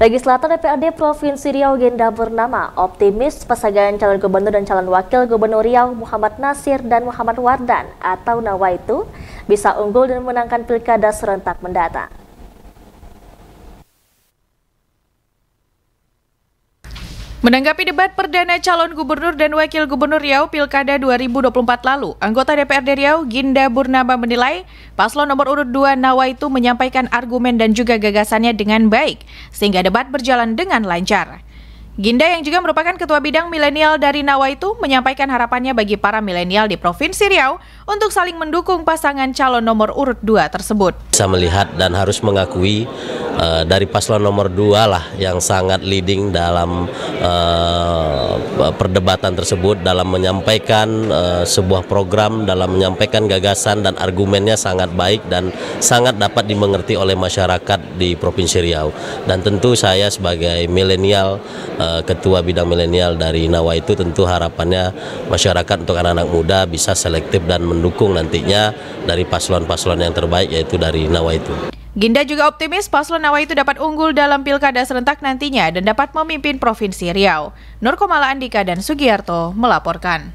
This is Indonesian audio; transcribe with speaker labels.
Speaker 1: Legislator DPRD Provinsi Riau Genda Bernama optimis pasangan calon gubernur dan calon wakil gubernur Riau Muhammad Nasir dan Muhammad Wardan atau Nawaitu bisa unggul dan memenangkan pilkada serentak mendatang.
Speaker 2: Menanggapi debat perdana calon gubernur dan wakil gubernur Riau Pilkada 2024 lalu, anggota DPRD Riau Ginda Burnama menilai paslon nomor urut 2 Nawa itu menyampaikan argumen dan juga gagasannya dengan baik, sehingga debat berjalan dengan lancar. Ginda yang juga merupakan ketua bidang milenial dari Nawa itu menyampaikan harapannya bagi para milenial di Provinsi Riau untuk saling mendukung pasangan calon nomor urut 2 tersebut.
Speaker 3: Bisa melihat dan harus mengakui uh, dari paslon nomor 2 lah yang sangat leading dalam uh, Eh, perdebatan tersebut dalam menyampaikan uh, sebuah program dalam menyampaikan gagasan dan argumennya sangat baik dan sangat dapat dimengerti oleh masyarakat di Provinsi Riau dan tentu saya sebagai milenial uh, ketua bidang milenial dari Nawa itu tentu harapannya masyarakat untuk anak-anak muda bisa selektif dan mendukung nantinya dari paslon-paslon yang terbaik yaitu dari Nawa itu.
Speaker 2: Ginda juga optimis paslon Nawa itu dapat unggul dalam pilkada serentak nantinya dan dapat memimpin Provinsi Riau. Nur Komala Andika dan Sugiarto melaporkan.